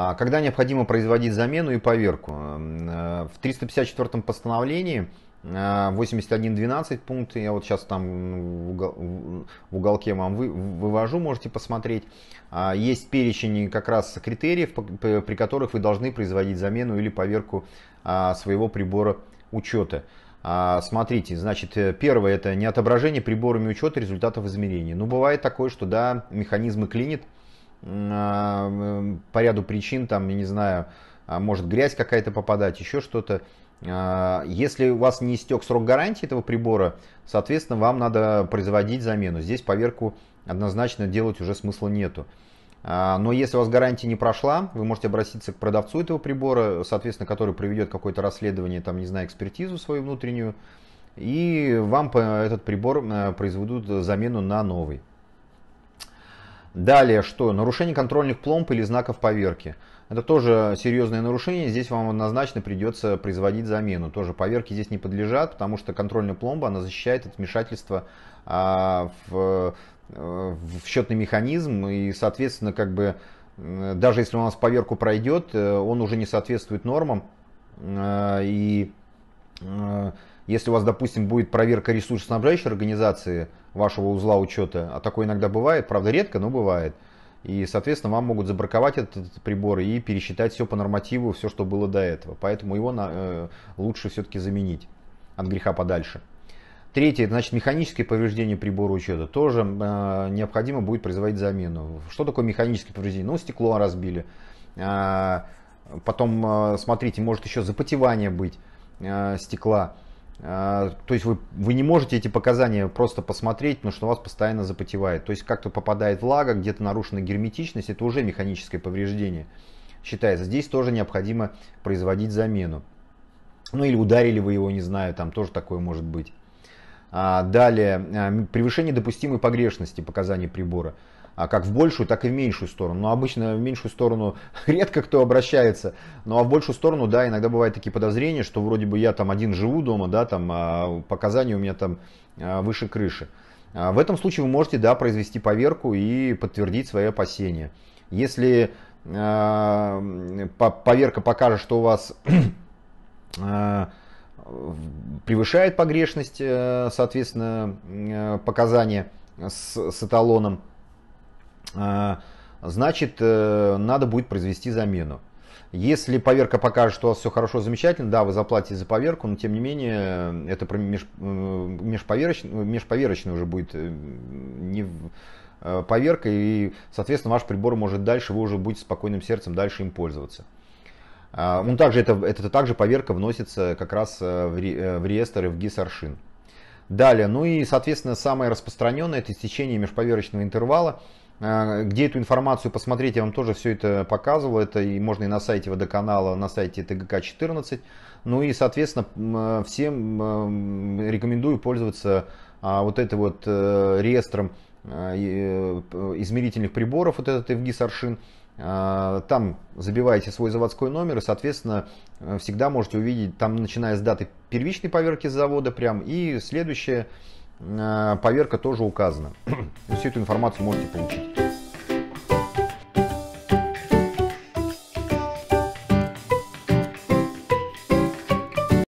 А когда необходимо производить замену и поверку? Э, в 354 постановлении 81.12 э, пункт, я вот сейчас там в, угол, в уголке вам вы, вывожу, можете посмотреть. А есть перечень как раз критериев, при которых вы должны производить замену или поверку а, своего прибора учета. Смотрите, значит, э, первое это не отображение приборами учета результатов измерений. Но ну, бывает такое, что да, механизмы клинит, а, по ряду причин, там, я не знаю, а, может грязь какая-то попадать, еще что-то. А, если у вас не истек срок гарантии этого прибора, соответственно, вам надо производить замену. Здесь поверку однозначно делать уже смысла нету. Но если у вас гарантия не прошла, вы можете обратиться к продавцу этого прибора, соответственно, который проведет какое-то расследование, там, не знаю, экспертизу свою внутреннюю, и вам этот прибор э, произведут замену на новый. Далее что? Нарушение контрольных пломб или знаков поверки. Это тоже серьезное нарушение, здесь вам однозначно придется производить замену. Тоже поверки здесь не подлежат, потому что контрольная пломба, она защищает от вмешательства а, в, э, в счетный механизм и, соответственно, как бы э, даже если у нас поверку пройдет, э, он уже не соответствует нормам и если у вас, допустим, будет проверка ресурсоснабжающей организации вашего узла учета, а такое иногда бывает, правда редко, но бывает, и, соответственно, вам могут забраковать этот, этот прибор и пересчитать все по нормативу, все, что было до этого. Поэтому его на, э, лучше все-таки заменить от греха подальше. Третье, значит, механическое повреждение прибора учета. Тоже э, необходимо будет производить замену. Что такое механическое повреждение? Ну, стекло разбили. Э, потом, э, смотрите, может еще запотевание быть э, стекла. А, то есть вы, вы не можете эти показания просто посмотреть, потому что у вас постоянно запотевает. То есть как-то попадает влага, где-то нарушена герметичность, это уже механическое повреждение считается. Здесь тоже необходимо производить замену. Ну или ударили вы его, не знаю, там тоже такое может быть. А, далее, а, превышение допустимой погрешности показаний прибора а как в большую, так и в меньшую сторону. Но обычно в меньшую сторону редко кто обращается, ну а в большую сторону, да, иногда бывают такие подозрения, что вроде бы я там один живу дома, да, там а показания у меня там а, выше крыши. А в этом случае вы можете, да, произвести поверку и подтвердить свои опасения. Если э, поверка покажет, что у вас превышает погрешность, э, соответственно, э, показания с, с эталоном, а, значит, э, надо будет произвести замену. Если поверка покажет, что у вас все хорошо, замечательно, да, вы заплатите за поверку, но тем не менее, э, это меж, э, межповерочный, межповерочный уже будет не поверка, и, соответственно, ваш прибор может дальше, вы уже будете спокойным сердцем дальше им пользоваться. Он а, ну, также, это, это также поверка вносится как раз в, ре, в реестр и в ГИС аршин. Далее, ну и, соответственно, самое распространенное это истечение межповерочного интервала. А, где эту информацию посмотреть, я вам тоже все это показывал. Это и можно и на сайте водоканала, на сайте ТГК-14. Ну и, соответственно, э, всем э, рекомендую пользоваться а, вот этим вот э, реестром измерительных приборов, вот этот FGIS аршин. А, там забиваете свой заводской номер и, соответственно, всегда можете увидеть, там начиная с даты первичной поверки завода прям и следующее Э, поверка тоже указана. Всю эту информацию можете получить.